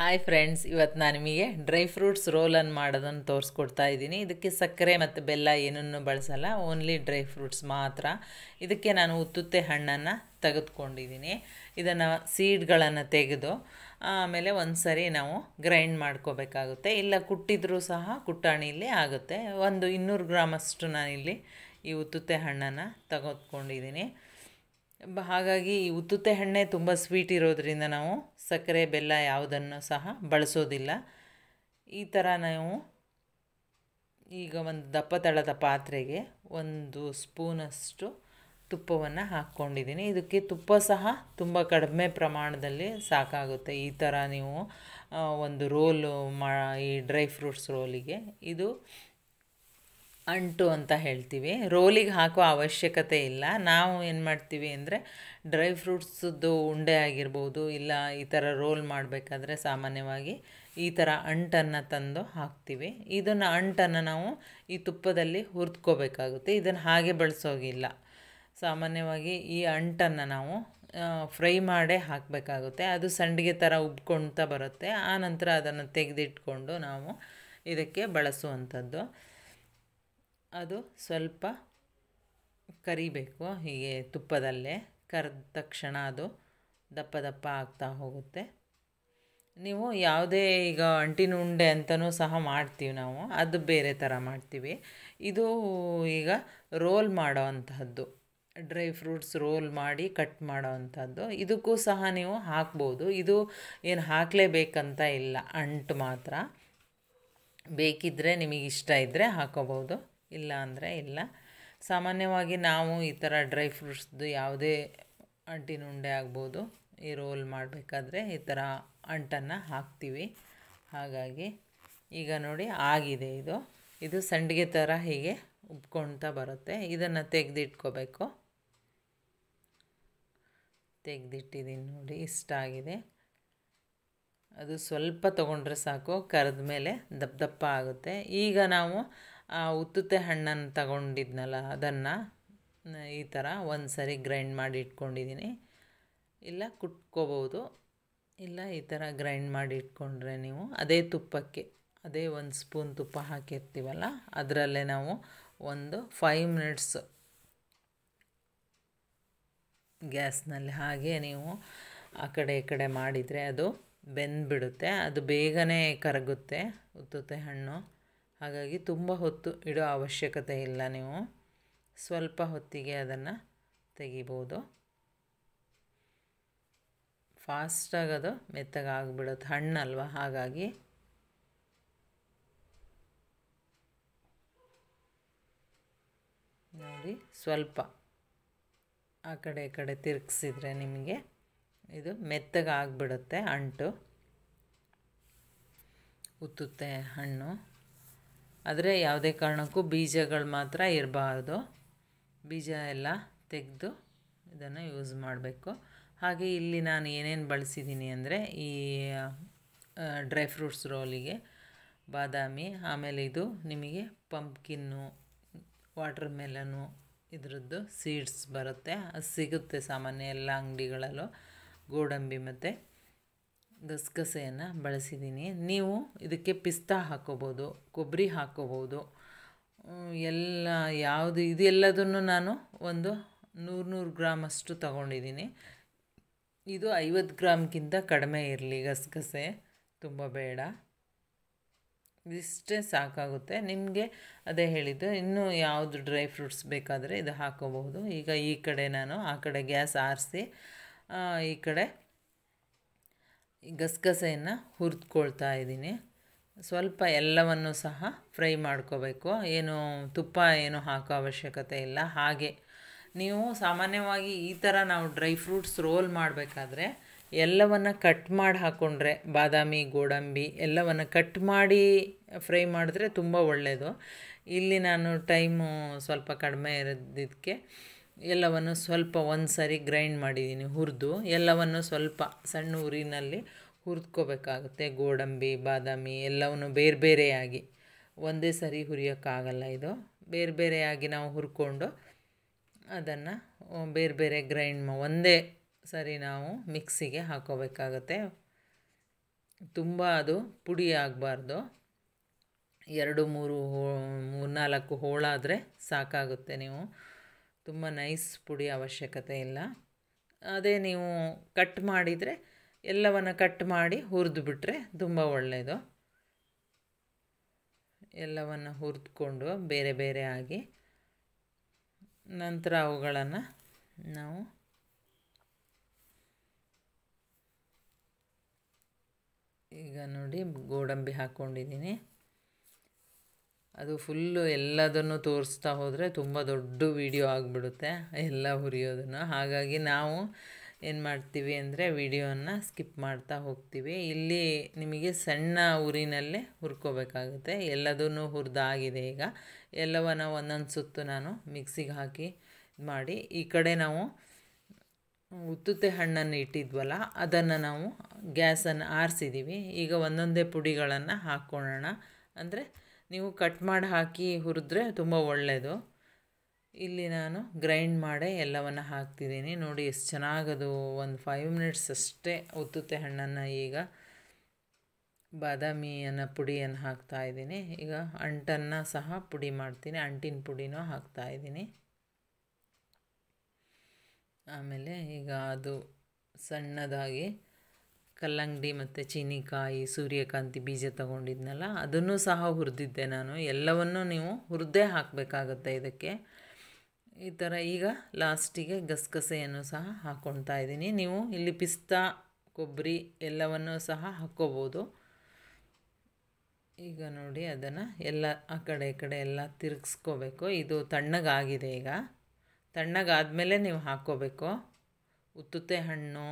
hi friends ಇವತ್ತು ನಾನು ನಿಮಗೆ ಡ್ರೈ ಫ್ರೂಟ್ಸ್ ರೋಲನ್ನು ಮಾಡೋದನ್ನು ತೋರಿಸ್ಕೊಡ್ತಾ ಇದ್ದೀನಿ ಇದಕ್ಕೆ ಸಕ್ಕರೆ ಮತ್ತು ಬೆಲ್ಲ ಏನನ್ನು ಬಳಸಲ್ಲ ಓನ್ಲಿ ಡ್ರೈ ಫ್ರೂಟ್ಸ್ ಮಾತ್ರ ಇದಕ್ಕೆ ನಾನು ಉತ್ತುತ್ತೆ ಹಣ್ಣನ್ನು ತೆಗೆದುಕೊಂಡಿದ್ದೀನಿ ಇದನ್ನು ಸೀಡ್ಗಳನ್ನು ತೆಗೆದು ಆಮೇಲೆ ಒಂದು ಸರಿ ನಾವು ಗ್ರೈಂಡ್ ಮಾಡ್ಕೋಬೇಕಾಗುತ್ತೆ ಇಲ್ಲ ಕುಟ್ಟಿದ್ರೂ ಸಹ ಕುಟ್ಟಾಣಿಲಿ ಆಗುತ್ತೆ ಒಂದು ಇನ್ನೂರು ಗ್ರಾಮಷ್ಟು ನಾನಿಲ್ಲಿ ಈ ಉತ್ತುತ್ತೆ ಹಣ್ಣನ್ನು ತೆಗೆದುಕೊಂಡಿದ್ದೀನಿ ಹಾಗಾಗಿ ಉತ್ತುತ್ತೆ ಹಣ್ಣೆ ತುಂಬ ಸ್ವೀಟ್ ಇರೋದರಿಂದ ನಾವು ಸಕ್ಕರೆ ಬೆಲ್ಲ ಯಾವುದನ್ನು ಸಹ ಬಳಸೋದಿಲ್ಲ ಈ ಥರ ನಾವು ಈಗ ಒಂದು ದಪ್ಪ ತಳದ ಪಾತ್ರೆಗೆ ಒಂದು ಸ್ಪೂನಷ್ಟು ತುಪ್ಪವನ್ನು ಹಾಕ್ಕೊಂಡಿದ್ದೀನಿ ಇದಕ್ಕೆ ತುಪ್ಪ ಸಹ ತುಂಬ ಕಡಿಮೆ ಪ್ರಮಾಣದಲ್ಲಿ ಸಾಕಾಗುತ್ತೆ ಈ ಥರ ನೀವು ಒಂದು ರೋಲು ಮಾ ಈ ಡ್ರೈ ಫ್ರೂಟ್ಸ್ ರೋಲಿಗೆ ಇದು ಅಂಟು ಅಂತ ಹೇಳ್ತೀವಿ ರೋಲಿಗೆ ಹಾಕೋ ಅವಶ್ಯಕತೆ ಇಲ್ಲ ನಾವು ಏನು ಮಾಡ್ತೀವಿ ಅಂದರೆ ಡ್ರೈ ಫ್ರೂಟ್ಸದ್ದು ಉಂಡೆ ಆಗಿರ್ಬೋದು ಇಲ್ಲ ಈ ಥರ ರೋಲ್ ಮಾಡಬೇಕಾದ್ರೆ ಸಾಮಾನ್ಯವಾಗಿ ಈ ಥರ ಅಂಟನ್ನು ತಂದು ಹಾಕ್ತೀವಿ ಇದನ್ನು ಅಂಟನ್ನು ನಾವು ಈ ತುಪ್ಪದಲ್ಲಿ ಹುರಿದ್ಕೋಬೇಕಾಗುತ್ತೆ ಇದನ್ನು ಹಾಗೆ ಬಳಸೋಗಿಲ್ಲ ಸಾಮಾನ್ಯವಾಗಿ ಈ ಅಂಟನ್ನು ನಾವು ಫ್ರೈ ಮಾಡೇ ಹಾಕಬೇಕಾಗುತ್ತೆ ಅದು ಸಂಡಿಗೆ ಥರ ಉಬ್ಕೊಳ್ತಾ ಬರುತ್ತೆ ಆ ನಂತರ ಅದನ್ನು ತೆಗೆದಿಟ್ಕೊಂಡು ನಾವು ಇದಕ್ಕೆ ಬಳಸುವಂಥದ್ದು ಅದು ಸ್ವಲ್ಪ ಕರಿಬೇಕು ಹೀಗೆ ತುಪ್ಪದಲ್ಲೇ ಕರೆದ ತಕ್ಷಣ ಅದು ದಪ್ಪ ದಪ್ಪ ಆಗ್ತಾ ಹೋಗುತ್ತೆ ನೀವು ಯಾವುದೇ ಈಗ ಅಂಟಿನ ಉಂಡೆ ಅಂತಲೂ ಸಹ ಮಾಡ್ತೀವಿ ನಾವು ಅದು ಬೇರೆ ಥರ ಮಾಡ್ತೀವಿ ಇದು ಈಗ ರೋಲ್ ಮಾಡೋ ಡ್ರೈ ಫ್ರೂಟ್ಸ್ ರೋಲ್ ಮಾಡಿ ಕಟ್ ಮಾಡೋ ಅಂಥದ್ದು ಇದಕ್ಕೂ ಸಹ ನೀವು ಹಾಕ್ಬೋದು ಇದು ಏನು ಹಾಕಲೇಬೇಕಂತ ಇಲ್ಲ ಅಂಟು ಮಾತ್ರ ಬೇಕಿದ್ದರೆ ನಿಮಗೆ ಇಷ್ಟ ಇದ್ದರೆ ಹಾಕೋಬೋದು ಇಲ್ಲ ಅಂದರೆ ಇಲ್ಲ ಸಾಮಾನ್ಯವಾಗಿ ನಾವು ಈ ಥರ ಡ್ರೈ ಫ್ರೂಟ್ಸ್ದು ಯಾವುದೇ ಅಂಟಿನ ಉಂಡೆ ಆಗ್ಬೋದು ಈ ರೋಲ್ ಮಾಡಬೇಕಾದ್ರೆ ಈ ಥರ ಅಂಟನ್ನು ಹಾಕ್ತೀವಿ ಹಾಗಾಗಿ ಈಗ ನೋಡಿ ಆಗಿದೆ ಇದು ಇದು ಸಂಡಿಗೆ ಥರ ಹೀಗೆ ಉಬ್ಕೊಳ್ತಾ ಬರುತ್ತೆ ಇದನ್ನು ತೆಗೆದಿಟ್ಕೋಬೇಕು ತೆಗೆದಿಟ್ಟಿದ್ದೀನಿ ನೋಡಿ ಇಷ್ಟ ಆಗಿದೆ ಅದು ಸ್ವಲ್ಪ ತೊಗೊಂಡ್ರೆ ಸಾಕು ಕರೆದ ಮೇಲೆ ದಪ್ಪ ದಪ್ಪ ಆಗುತ್ತೆ ಈಗ ನಾವು ಆ ಉತ್ತುತ್ತೆ ಹಣ್ಣನ್ನು ತಗೊಂಡಿದ್ನಲ್ಲ ಅದನ್ನು ಈ ಥರ ಒಂದು ಸರಿ ಗ್ರೈಂಡ್ ಮಾಡಿ ಇಟ್ಕೊಂಡಿದ್ದೀನಿ ಇಲ್ಲ ಕುಟ್ಕೋಬೋದು ಇಲ್ಲ ಈ ಥರ ಗ್ರೈಂಡ್ ಮಾಡಿ ಇಟ್ಕೊಂಡ್ರೆ ನೀವು ಅದೇ ತುಪ್ಪಕ್ಕೆ ಅದೇ ಒಂದು ಸ್ಪೂನ್ ತುಪ್ಪ ಹಾಕಿರ್ತೀವಲ್ಲ ಅದರಲ್ಲೇ ನಾವು ಒಂದು ಫೈವ್ ಮಿನಿಟ್ಸ್ ಗ್ಯಾಸ್ನಲ್ಲಿ ಹಾಗೆ ನೀವು ಆ ಕಡೆ ಈ ಕಡೆ ಮಾಡಿದರೆ ಅದು ಬೆಂದ್ಬಿಡುತ್ತೆ ಅದು ಬೇಗನೆ ಕರಗುತ್ತೆ ಉತ್ತುತ್ತೆ ಹಣ್ಣು ಹಾಗಾಗಿ ತುಂಬ ಹೊತ್ತು ಇಡೋ ಅವಶ್ಯಕತೆ ಇಲ್ಲ ನೀವು ಸ್ವಲ್ಪ ಹೊತ್ತಿಗೆ ಅದನ್ನು ತೆಗಿಬೋದು ಫಾಸ್ಟಾಗಿ ಅದು ಮೆತ್ತಗಾಗ್ಬಿಡುತ್ತೆ ಹಣ್ಣಲ್ವ ಹಾಗಾಗಿ ನೋಡಿ ಸ್ವಲ್ಪ ಆ ಕಡೆ ಈ ಕಡೆ ತಿರುಗಿಸಿದ್ರೆ ನಿಮಗೆ ಇದು ಮೆತ್ತಗಾಗ್ಬಿಡುತ್ತೆ ಅಂಟು ಉತ್ತುತ್ತೆ ಹಣ್ಣು ಆದರೆ ಯಾವುದೇ ಕಾರಣಕ್ಕೂ ಬೀಜಗಳು ಮಾತ್ರ ಇರಬಾರ್ದು ಬೀಜ ಎಲ್ಲ ತೆಗೆದು ಇದನ್ನು ಯೂಸ್ ಮಾಡಬೇಕು ಹಾಗೆ ಇಲ್ಲಿ ನಾನು ಏನೇನು ಬಳಸಿದ್ದೀನಿ ಅಂದರೆ ಈ ಡ್ರೈ ಫ್ರೂಟ್ಸ್ ರೋಲಿಗೆ ಬಾದಾಮಿ ಆಮೇಲೆ ಇದು ನಿಮಗೆ ಪಂಪ್ಕಿನ್ನು ವಾಟರ್ ಮೆಲನು ಇದರದ್ದು ಸೀಡ್ಸ್ ಬರುತ್ತೆ ಅದು ಸಿಗುತ್ತೆ ಸಾಮಾನ್ಯ ಎಲ್ಲ ಅಂಗಡಿಗಳಲ್ಲೂ ಗೋಡಂಬಿ ಮತ್ತು ಗಸಗಸೆಯನ್ನು ಬಳಸಿದ್ದೀನಿ ನೀವು ಇದಕ್ಕೆ ಪಿಸ್ತಾ ಹಾಕೋಬೋದು ಕೊಬ್ಬರಿ ಹಾಕೋಬೋದು ಎಲ್ಲ ಯಾವುದು ಇದೆಲ್ಲದನ್ನು ನಾನು ಒಂದು ನೂರು ನೂರು ಗ್ರಾಮ್ ಅಷ್ಟು ತಗೊಂಡಿದ್ದೀನಿ ಇದು ಐವತ್ತು ಗ್ರಾಮ್ಗಿಂತ ಕಡಿಮೆ ಇರಲಿ ಗಸಗಸೆ ತುಂಬ ಬೇಡ ಇದಿಷ್ಟೇ ಸಾಕಾಗುತ್ತೆ ನಿಮಗೆ ಅದೇ ಹೇಳಿದ್ದು ಇನ್ನೂ ಯಾವುದು ಡ್ರೈ ಫ್ರೂಟ್ಸ್ ಬೇಕಾದರೆ ಇದು ಹಾಕೋಬಹುದು ಈಗ ಈ ಕಡೆ ನಾನು ಆ ಕಡೆ ಗ್ಯಾಸ್ ಆರಿಸಿ ಈ ಕಡೆ ಗಸಗಸೆಯನ್ನು ಹುರಿದುಕೊಳ್ತಾ ಇದ್ದೀನಿ ಸ್ವಲ್ಪ ಎಲ್ಲವನ್ನು ಸಹ ಫ್ರೈ ಮಾಡ್ಕೋಬೇಕು ಏನು ತುಪ್ಪ ಏನು ಹಾಕೋ ಅವಶ್ಯಕತೆ ಇಲ್ಲ ಹಾಗೆ ನೀವು ಸಾಮಾನ್ಯವಾಗಿ ಈ ಥರ ನಾವು ಡ್ರೈ ಫ್ರೂಟ್ಸ್ ರೋಲ್ ಮಾಡಬೇಕಾದ್ರೆ ಎಲ್ಲವನ್ನು ಕಟ್ ಮಾಡಿ ಹಾಕ್ಕೊಂಡ್ರೆ ಬಾದಾಮಿ ಗೋಡಂಬಿ ಎಲ್ಲವನ್ನು ಕಟ್ ಮಾಡಿ ಫ್ರೈ ಮಾಡಿದ್ರೆ ತುಂಬ ಒಳ್ಳೆಯದು ಇಲ್ಲಿ ನಾನು ಟೈಮು ಸ್ವಲ್ಪ ಕಡಿಮೆ ಇರೋದಕ್ಕೆ ಎಲ್ಲವನ್ನು ಸ್ವಲ್ಪ ಒಂದು ಸರಿ ಗ್ರೈಂಡ್ ಮಾಡಿದ್ದೀನಿ ಹುರಿದು ಎಲ್ಲವನ್ನು ಸ್ವಲ್ಪ ಸಣ್ಣ ಉರಿನಲ್ಲಿ ಹುರಿದ್ಕೋಬೇಕಾಗುತ್ತೆ ಗೋಡಂಬಿ ಬಾದಾಮಿ ಎಲ್ಲವನ್ನು ಬೇರೆ ಬೇರೆಯಾಗಿ ಒಂದೇ ಸರಿ ಹುರಿಯೋಕ್ಕಾಗಲ್ಲ ಇದು ಬೇರೆ ಬೇರೆಯಾಗಿ ನಾವು ಹುರ್ಕೊಂಡು ಅದನ್ನು ಬೇರೆ ಬೇರೆ ಗ್ರೈಂಡ್ ಮಾ ಒಂದೇ ಸರಿ ನಾವು ಮಿಕ್ಸಿಗೆ ಹಾಕೋಬೇಕಾಗತ್ತೆ ತುಂಬ ಅದು ಪುಡಿ ಆಗಬಾರ್ದು ಎರಡು ಮೂರು ಹೋ ಮೂರ್ನಾಲ್ಕು ಹೋಳಾದರೆ ಸಾಕಾಗುತ್ತೆ ನೀವು ತುಂಬ ನೈಸ್ ಪುಡಿ ಅವಶ್ಯಕತೆ ಇಲ್ಲ ಅದೇ ನೀವು ಕಟ್ ಮಾಡಿದರೆ ಎಲ್ಲವನ್ನು ಕಟ್ ಮಾಡಿ ಹುರಿದು ಬಿಟ್ಟರೆ ತುಂಬ ಒಳ್ಳೆಯದು ಎಲ್ಲವನ್ನು ಹುರಿದುಕೊಂಡು ಬೇರೆ ಬೇರೆ ಆಗಿ ನಂತರ ಅವುಗಳನ್ನು ನಾವು ಈಗ ನೋಡಿ ಗೋಡಂಬಿ ಹಾಕ್ಕೊಂಡಿದ್ದೀನಿ ಅದು ಫುಲ್ಲು ಎಲ್ಲದನ್ನು ತೋರಿಸ್ತಾ ಹೋದರೆ ತುಂಬ ದೊಡ್ಡ ವೀಡಿಯೋ ಆಗಿಬಿಡುತ್ತೆ ಎಲ್ಲ ಹುರಿಯೋದನ್ನು ಹಾಗಾಗಿ ನಾವು ಏನು ಮಾಡ್ತೀವಿ ಅಂದರೆ ವೀಡಿಯೋನ ಸ್ಕಿಪ್ ಮಾಡ್ತಾ ಹೋಗ್ತೀವಿ ಇಲ್ಲಿ ನಿಮಗೆ ಸಣ್ಣ ಉರಿನಲ್ಲೇ ಹುರ್ಕೋಬೇಕಾಗುತ್ತೆ ಎಲ್ಲದನ್ನು ಹುರಿದಾಗಿದೆ ಈಗ ಎಲ್ಲವನ್ನ ಒಂದೊಂದು ಸುತ್ತು ನಾನು ಮಿಕ್ಸಿಗೆ ಹಾಕಿ ಮಾಡಿ ಈ ಕಡೆ ನಾವು ಉತ್ತುತ್ತೆ ಹಣ್ಣನ್ನು ಇಟ್ಟಿದ್ವಲ್ಲ ಅದನ್ನು ನಾವು ಗ್ಯಾಸನ್ನು ಆರಿಸಿದ್ದೀವಿ ಈಗ ಒಂದೊಂದೇ ಪುಡಿಗಳನ್ನು ಹಾಕ್ಕೊಳ್ಳೋಣ ಅಂದರೆ ನೀವು ಕಟ್ ಮಾಡಿ ಹಾಕಿ ಹುರಿದ್ರೆ ತುಂಬ ಒಳ್ಳೆಯದು ಇಲ್ಲಿ ನಾನು ಗ್ರೈಂಡ್ ಮಾಡೇ ಎಲ್ಲವನ್ನು ಹಾಕ್ತಿದ್ದೀನಿ ನೋಡಿ ಎಷ್ಟು ಚೆನ್ನಾಗದು ಒಂದು ಫೈವ್ ಮಿನಿಟ್ಸ್ ಅಷ್ಟೇ ಒತ್ತುತ್ತೆ ಹಣ್ಣನ್ನು ಈಗ ಬಾದಾಮಿಯನ್ನು ಪುಡಿಯನ್ನು ಹಾಕ್ತಾಯಿದ್ದೀನಿ ಈಗ ಅಂಟನ್ನು ಸಹ ಪುಡಿ ಮಾಡ್ತೀನಿ ಅಂಟಿನ ಪುಡಿನೂ ಹಾಕ್ತಾಯಿದ್ದೀನಿ ಆಮೇಲೆ ಈಗ ಅದು ಸಣ್ಣದಾಗಿ ಕಲ್ಲಂಗಡಿ ಮತ್ತು ಚೀನಿಕಾಯಿ ಸೂರ್ಯಕಾಂತಿ ಬೀಜ ತೊಗೊಂಡಿದ್ನಲ್ಲ ಅದನ್ನು ಸಹ ಹುರಿದಿದ್ದೆ ನಾನು ಎಲ್ಲವನ್ನು ನೀವು ಹುರಿದೇ ಹಾಕಬೇಕಾಗತ್ತೆ ಇದಕ್ಕೆ ಈ ಥರ ಈಗ ಲಾಸ್ಟಿಗೆ ಗಸಗಸೆಯನ್ನು ಸಹ ಹಾಕ್ಕೊಳ್ತಾ ಇದ್ದೀನಿ ನೀವು ಇಲ್ಲಿ ಪಿಸ್ತಾ ಕೊಬ್ಬರಿ ಎಲ್ಲವನ್ನು ಸಹ ಹಾಕ್ಕೋಬೋದು ಈಗ ನೋಡಿ ಅದನ್ನು ಎಲ್ಲ ಆ ಕಡೆ ಈ ಕಡೆ ಎಲ್ಲ ತಿರುಗಿಸ್ಕೋಬೇಕು ಇದು ತಣ್ಣಗಾಗಿದೆ ಈಗ ತಣ್ಣಗಾದ ಮೇಲೆ ನೀವು ಹಾಕ್ಕೋಬೇಕು ಉತ್ತುತ್ತೆ ಹಣ್ಣು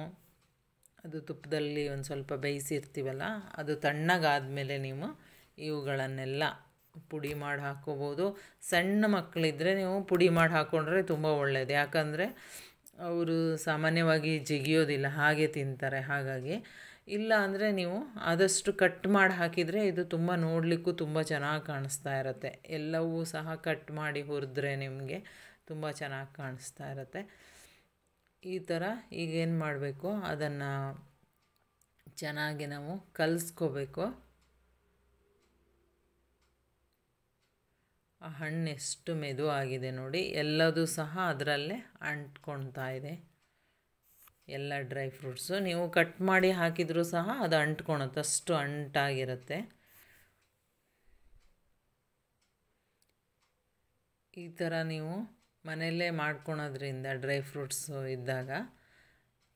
ಅದು ತುಪ್ಪದಲ್ಲಿ ಒಂದು ಸ್ವಲ್ಪ ಬೇಯಿಸಿರ್ತೀವಲ್ಲ ಅದು ತಣ್ಣಗಾದಮೇಲೆ ನೀವು ಇವುಗಳನ್ನೆಲ್ಲ ಪುಡಿ ಮಾಡಿ ಹಾಕ್ಕೋಬೋದು ಸಣ್ಣ ಮಕ್ಕಳಿದ್ದರೆ ನೀವು ಪುಡಿ ಮಾಡಿ ಹಾಕ್ಕೊಂಡ್ರೆ ತುಂಬ ಒಳ್ಳೆಯದು ಯಾಕಂದರೆ ಅವರು ಸಾಮಾನ್ಯವಾಗಿ ಜಿಗಿಯೋದಿಲ್ಲ ಹಾಗೆ ತಿಂತಾರೆ ಹಾಗಾಗಿ ಇಲ್ಲ ಅಂದರೆ ನೀವು ಆದಷ್ಟು ಕಟ್ ಮಾಡಿ ಹಾಕಿದರೆ ಇದು ತುಂಬ ನೋಡಲಿಕ್ಕೂ ತುಂಬ ಚೆನ್ನಾಗಿ ಕಾಣಿಸ್ತಾ ಇರುತ್ತೆ ಎಲ್ಲವೂ ಸಹ ಕಟ್ ಮಾಡಿ ಹುರಿದ್ರೆ ನಿಮಗೆ ತುಂಬ ಚೆನ್ನಾಗಿ ಕಾಣಿಸ್ತಾ ಇರುತ್ತೆ ಈ ಥರ ಈಗ ಏನು ಮಾಡಬೇಕು ಅದನ್ನು ಚೆನ್ನಾಗಿ ನಾವು ಕಲಿಸ್ಕೋಬೇಕು ಆ ಹಣ್ಣು ಎಷ್ಟು ಮೆದು ಆಗಿದೆ ನೋಡಿ ಎಲ್ಲದೂ ಸಹ ಅದರಲ್ಲೇ ಅಂಟ್ಕೊಳ್ತಾ ಇದೆ ಎಲ್ಲ ಡ್ರೈ ಫ್ರೂಟ್ಸು ನೀವು ಕಟ್ ಮಾಡಿ ಹಾಕಿದರೂ ಸಹ ಅದು ಅಂಟ್ಕೊಳತ್ತೆ ಅಷ್ಟು ಅಂಟಾಗಿರುತ್ತೆ ಈ ಥರ ನೀವು ಮನೆಯಲ್ಲೇ ಮಾಡ್ಕೊಳೋದ್ರಿಂದ ಡ್ರೈ ಫ್ರೂಟ್ಸು ಇದ್ದಾಗ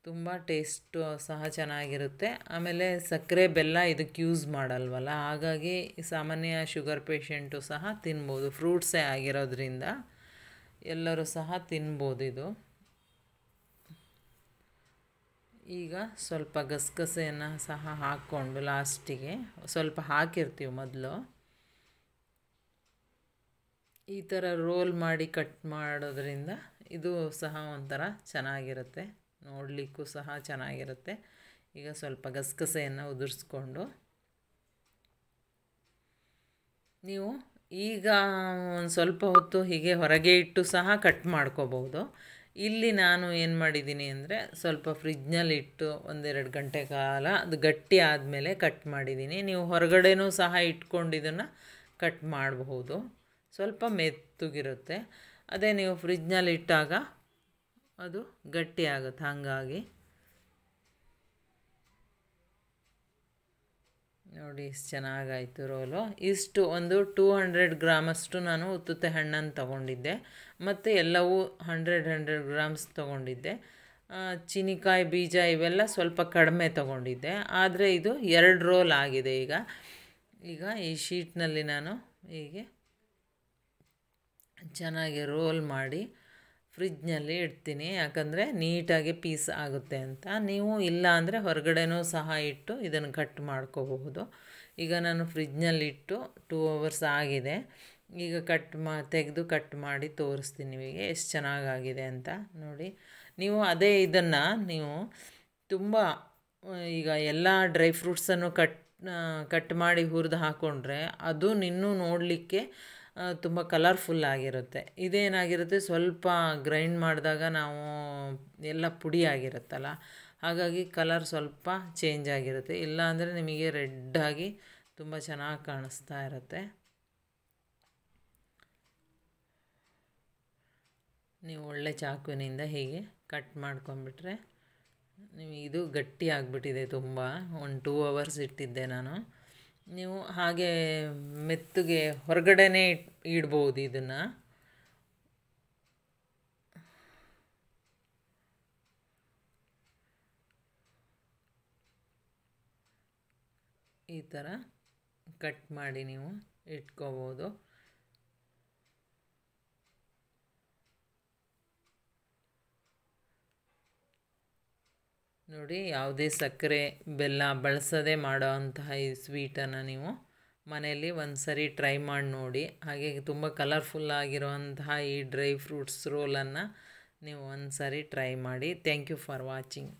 ತುಂಬ ಟೇಸ್ಟು ಸಹ ಚೆನ್ನಾಗಿರುತ್ತೆ ಆಮೇಲೆ ಸಕ್ಕರೆ ಬೆಲ್ಲ ಇದಕ್ಕೆ ಯೂಸ್ ಮಾಡಲ್ವಲ್ಲ ಹಾಗಾಗಿ ಸಾಮಾನ್ಯ ಶುಗರ್ ಪೇಷಂಟು ಸಹ ತಿನ್ಬೋದು ಫ್ರೂಟ್ಸೇ ಆಗಿರೋದ್ರಿಂದ ಎಲ್ಲರೂ ಸಹ ತಿನ್ಬೋದು ಇದು ಈಗ ಸ್ವಲ್ಪ ಗಸಗಸೆಯನ್ನು ಸಹ ಹಾಕ್ಕೊಂಡು ಲಾಸ್ಟಿಗೆ ಸ್ವಲ್ಪ ಹಾಕಿರ್ತೀವಿ ಮೊದಲು ಈ ಥರ ರೋಲ್ ಮಾಡಿ ಕಟ್ ಮಾಡೋದ್ರಿಂದ ಇದು ಸಹ ಒಂಥರ ಚೆನ್ನಾಗಿರುತ್ತೆ ನೋಡಲಿಕ್ಕೂ ಸಹ ಚೆನ್ನಾಗಿರುತ್ತೆ ಈಗ ಸ್ವಲ್ಪ ಗಸಗಸೆಯನ್ನು ಉದುರಿಸ್ಕೊಂಡು ನೀವು ಈಗ ಒಂದು ಸ್ವಲ್ಪ ಹೊತ್ತು ಹೀಗೆ ಹೊರಗೆ ಇಟ್ಟು ಸಹ ಕಟ್ ಮಾಡ್ಕೋಬಹುದು ಇಲ್ಲಿ ನಾನು ಏನು ಮಾಡಿದ್ದೀನಿ ಅಂದರೆ ಸ್ವಲ್ಪ ಫ್ರಿಜ್ನಲ್ಲಿ ಇಟ್ಟು ಒಂದೆರಡು ಗಂಟೆ ಕಾಲ ಅದು ಗಟ್ಟಿ ಆದಮೇಲೆ ಕಟ್ ಮಾಡಿದ್ದೀನಿ ನೀವು ಹೊರಗಡೆನೂ ಸಹ ಇಟ್ಕೊಂಡು ಇದನ್ನು ಕಟ್ ಮಾಡಬಹುದು ಸ್ವಲ್ಪ ಮೆತ್ತಗಿರುತ್ತೆ ಅದೇ ನೀವು ಫ್ರಿಜ್ನಲ್ಲಿ ಇಟ್ಟಾಗ ಅದು ಗಟ್ಟಿ ಆಗುತ್ತೆ ಹಾಗಾಗಿ ನೋಡಿ ಇಷ್ಟು ಚೆನ್ನಾಗಾಯಿತು ರೋಲು ಇಷ್ಟು ಒಂದು ಟೂ ಹಂಡ್ರೆಡ್ ಗ್ರಾಮಷ್ಟು ನಾನು ಉತ್ತುತ್ತೆ ಹಣ್ಣನ್ನು ತಗೊಂಡಿದ್ದೆ ಮತ್ತು ಎಲ್ಲವೂ ಹಂಡ್ರೆಡ್ ಹಂಡ್ರೆಡ್ ಗ್ರಾಮ್ಸ್ ತೊಗೊಂಡಿದ್ದೆ ಚೀನಿಕಾಯಿ ಬೀಜ ಇವೆಲ್ಲ ಸ್ವಲ್ಪ ಕಡಿಮೆ ತೊಗೊಂಡಿದ್ದೆ ಆದರೆ ಇದು ಎರಡು ರೋಲ್ ಆಗಿದೆ ಈಗ ಈಗ ಈ ಶೀಟ್ನಲ್ಲಿ ನಾನು ಹೀಗೆ ಚೆನ್ನಾಗಿ ರೋಲ್ ಮಾಡಿ ಫ್ರಿಜ್ನಲ್ಲಿ ಇಡ್ತೀನಿ ಯಾಕಂದರೆ ನೀಟಾಗಿ ಪೀಸ್ ಆಗುತ್ತೆ ಅಂತ ನೀವು ಇಲ್ಲ ಅಂದರೆ ಹೊರಗಡೆನೂ ಸಹ ಇಟ್ಟು ಇದನ್ನು ಕಟ್ ಮಾಡ್ಕೋಬಹುದು ಈಗ ನಾನು ಫ್ರಿಜ್ನಲ್ಲಿ ಇಟ್ಟು ಟೂ ಅವರ್ಸ್ ಆಗಿದೆ ಈಗ ಕಟ್ ಮಾ ತೆಗೆದು ಕಟ್ ಮಾಡಿ ತೋರಿಸ್ತೀನಿ ನಿಮಗೆ ಎಷ್ಟು ಚೆನ್ನಾಗಾಗಿದೆ ಅಂತ ನೋಡಿ ನೀವು ಅದೇ ಇದನ್ನು ನೀವು ತುಂಬ ಈಗ ಎಲ್ಲ ಡ್ರೈ ಫ್ರೂಟ್ಸನ್ನು ಕಟ್ ಕಟ್ ಮಾಡಿ ಹುರಿದು ಹಾಕ್ಕೊಂಡ್ರೆ ಅದು ನಿನ್ನೂ ನೋಡಲಿಕ್ಕೆ ತುಂಬ ಕಲರ್ಫುಲ್ ಆಗಿರುತ್ತೆ ಇದೇನಾಗಿರುತ್ತೆ ಸ್ವಲ್ಪ ಗ್ರೈಂಡ್ ಮಾಡಿದಾಗ ನಾವು ಎಲ್ಲ ಪುಡಿ ಆಗಿರುತ್ತಲ್ಲ ಹಾಗಾಗಿ ಕಲರ್ ಸ್ವಲ್ಪ ಚೇಂಜ್ ಆಗಿರುತ್ತೆ ಇಲ್ಲ ಅಂದರೆ ನಿಮಗೆ ರೆಡ್ಡಾಗಿ ತುಂಬ ಚೆನ್ನಾಗಿ ಕಾಣಿಸ್ತಾ ಇರುತ್ತೆ ನೀವು ಒಳ್ಳೆ ಚಾಕುವಿನಿಂದ ಹೀಗೆ ಕಟ್ ಮಾಡ್ಕೊಂಬಿಟ್ರೆ ನಿಮಗೆ ಇದು ಗಟ್ಟಿ ಆಗಿಬಿಟ್ಟಿದೆ ತುಂಬ ಒಂದು ಟೂ ಅವರ್ಸ್ ಇಟ್ಟಿದ್ದೆ ನಾನು ನೀವು ಹಾಗೆ ಮೆತ್ತಗೆ ಹೊರಗಡೆನೇ ಇಡ್ಬೋದು ಇದನ್ನು ಈ ಥರ ಕಟ್ ಮಾಡಿ ನೀವು ಇಟ್ಕೋಬೋದು ನೋಡಿ ಯಾವುದೇ ಸಕ್ಕರೆ ಬೆಲ್ಲ ಬಳಸದೆ ಮಾಡೋ ಅಂತಹ ಈ ಸ್ವೀಟನ್ನು ನೀವು ಮನೆಯಲ್ಲಿ ಒಂದು ಸರಿ ಟ್ರೈ ಮಾಡಿ ನೋಡಿ ಹಾಗೆ ತುಂಬ ಕಲರ್ಫುಲ್ ಆಗಿರುವಂತಹ ಈ ಡ್ರೈ ಫ್ರೂಟ್ಸ್ ರೋಲನ್ನು ನೀವು ಒಂದು ಸರಿ ಟ್ರೈ ಮಾಡಿ ಥ್ಯಾಂಕ್ ಯು ಫಾರ್ ವಾಚಿಂಗ್